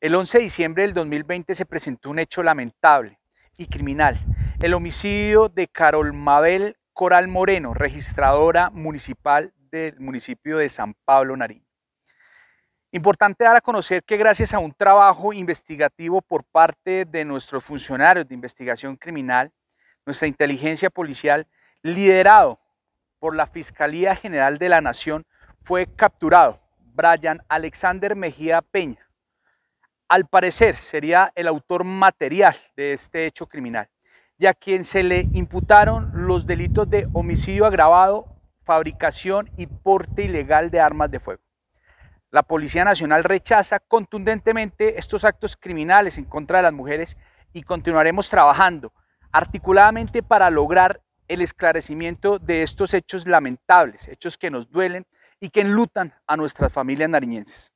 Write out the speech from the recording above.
El 11 de diciembre del 2020 se presentó un hecho lamentable y criminal, el homicidio de Carol Mabel Coral Moreno, registradora municipal del municipio de San Pablo Nariño. Importante dar a conocer que gracias a un trabajo investigativo por parte de nuestros funcionarios de investigación criminal, nuestra inteligencia policial, liderado por la Fiscalía General de la Nación, fue capturado Brian Alexander Mejía Peña, al parecer sería el autor material de este hecho criminal ya a quien se le imputaron los delitos de homicidio agravado, fabricación y porte ilegal de armas de fuego. La Policía Nacional rechaza contundentemente estos actos criminales en contra de las mujeres y continuaremos trabajando articuladamente para lograr el esclarecimiento de estos hechos lamentables, hechos que nos duelen y que enlutan a nuestras familias nariñenses.